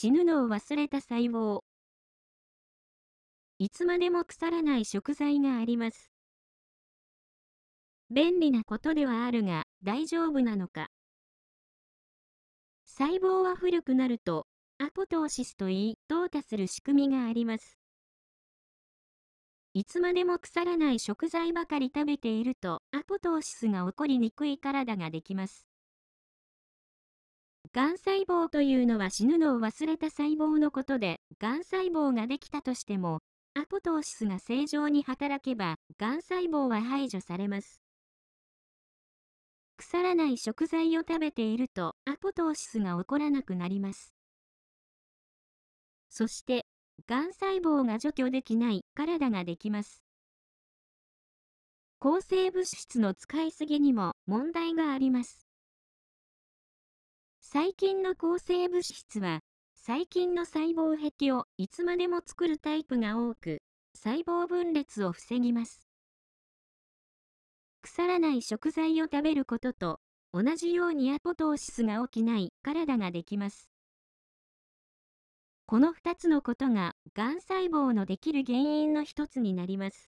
死ぬのを忘れた細胞。いつまでも腐らない食材があります。便利なことではあるが、大丈夫なのか。細胞は古くなると、アポトーシスといい、淘汰する仕組みがあります。いつまでも腐らない食材ばかり食べていると、アポトーシスが起こりにくい体ができます。癌細胞というのは死ぬのを忘れた細胞のことで、癌細胞ができたとしても、アポトーシスが正常に働けば、癌細胞は排除されます。腐らない食材を食べていると、アポトーシスが起こらなくなります。そして、癌細胞が除去できない体ができます。抗生物質の使いすぎにも問題があります。細菌の構成物質は、細菌の細胞壁をいつまでも作るタイプが多く、細胞分裂を防ぎます。腐らない食材を食べることと、同じようにアポトーシスが起きない体ができます。この2つのことが、がん細胞のできる原因の1つになります。